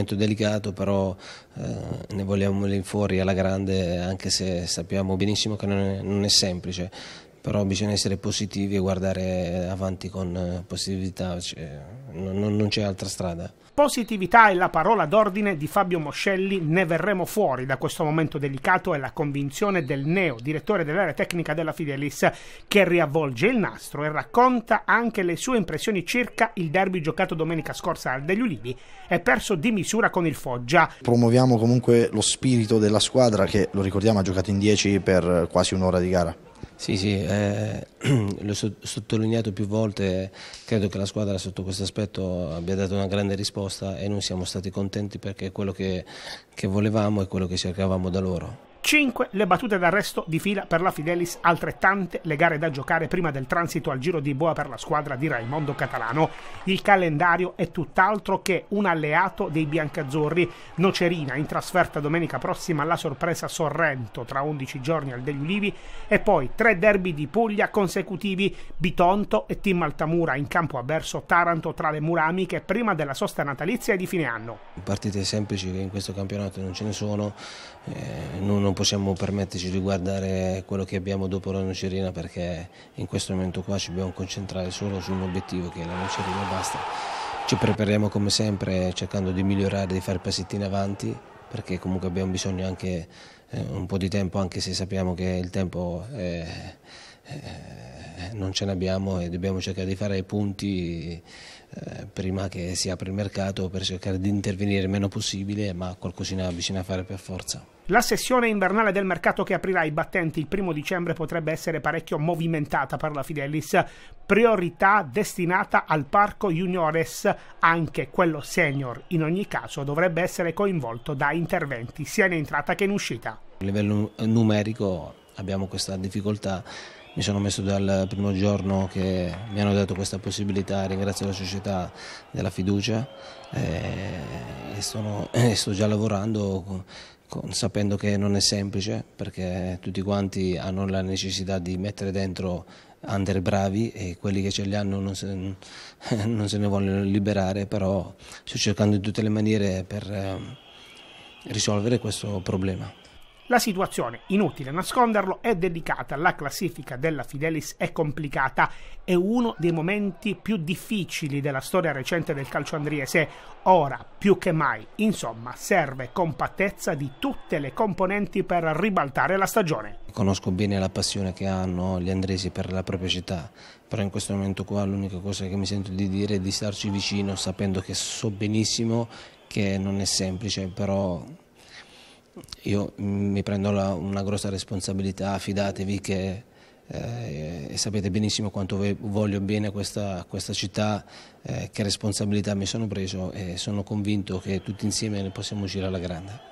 argomento delicato, però eh, ne vogliamo lì fuori alla grande, anche se sappiamo benissimo che non è, non è semplice però bisogna essere positivi e guardare avanti con eh, positività, cioè, non, non c'è altra strada. Positività è la parola d'ordine di Fabio Moscelli, ne verremo fuori da questo momento delicato, è la convinzione del neo direttore dell'area tecnica della Fidelis che riavvolge il nastro e racconta anche le sue impressioni circa il derby giocato domenica scorsa al degli Ulivi e perso di misura con il Foggia. Promuoviamo comunque lo spirito della squadra che, lo ricordiamo, ha giocato in 10 per quasi un'ora di gara. Sì, sì, eh, l'ho sottolineato più volte, credo che la squadra sotto questo aspetto abbia dato una grande risposta e noi siamo stati contenti perché è quello che, che volevamo e quello che cercavamo da loro. 5. Le battute d'arresto di fila per la Fidelis, altrettante le gare da giocare prima del transito al Giro di Boa per la squadra di Raimondo Catalano. Il calendario è tutt'altro che un alleato dei biancazzurri. Nocerina in trasferta domenica prossima alla sorpresa Sorrento tra 11 giorni al degli Ulivi e poi tre derby di Puglia consecutivi Bitonto e Tim Altamura in campo avverso Taranto tra le muramiche prima della sosta natalizia e di fine anno. Partite semplici che in questo campionato non ce ne sono, eh, non, non possiamo permetterci di guardare quello che abbiamo dopo la Nocerina perché in questo momento qua ci dobbiamo concentrare solo su un obiettivo che è la Nocerina e basta. Ci prepariamo come sempre cercando di migliorare, di fare passetti in avanti perché comunque abbiamo bisogno anche eh, un po' di tempo anche se sappiamo che il tempo è, eh, non ce n'abbiamo e dobbiamo cercare di fare i punti eh, prima che si apra il mercato per cercare di intervenire il meno possibile ma qualcosina bisogna fare per forza. La sessione invernale del mercato che aprirà i battenti il primo dicembre potrebbe essere parecchio movimentata per la Fidelis, priorità destinata al parco juniores, anche quello senior in ogni caso dovrebbe essere coinvolto da interventi sia in entrata che in uscita. A livello numerico abbiamo questa difficoltà mi sono messo dal primo giorno che mi hanno dato questa possibilità, ringrazio la società della fiducia eh, e, sono, eh, sto già lavorando con, con, sapendo che non è semplice perché tutti quanti hanno la necessità di mettere dentro under bravi e quelli che ce li hanno non se, non se ne vogliono liberare, però sto cercando in tutte le maniere per eh, risolvere questo problema. La situazione, inutile nasconderlo, è delicata, la classifica della Fidelis è complicata, è uno dei momenti più difficili della storia recente del calcio andriese, ora più che mai, insomma, serve compattezza di tutte le componenti per ribaltare la stagione. Conosco bene la passione che hanno gli andresi per la propria città, però in questo momento qua l'unica cosa che mi sento di dire è di starci vicino sapendo che so benissimo che non è semplice, però io mm, mi prendo la, una grossa responsabilità, fidatevi che eh, e sapete benissimo quanto voglio bene a questa, questa, città, eh, che responsabilità mi sono preso e sono convinto che tutti insieme ne possiamo uscire alla grande.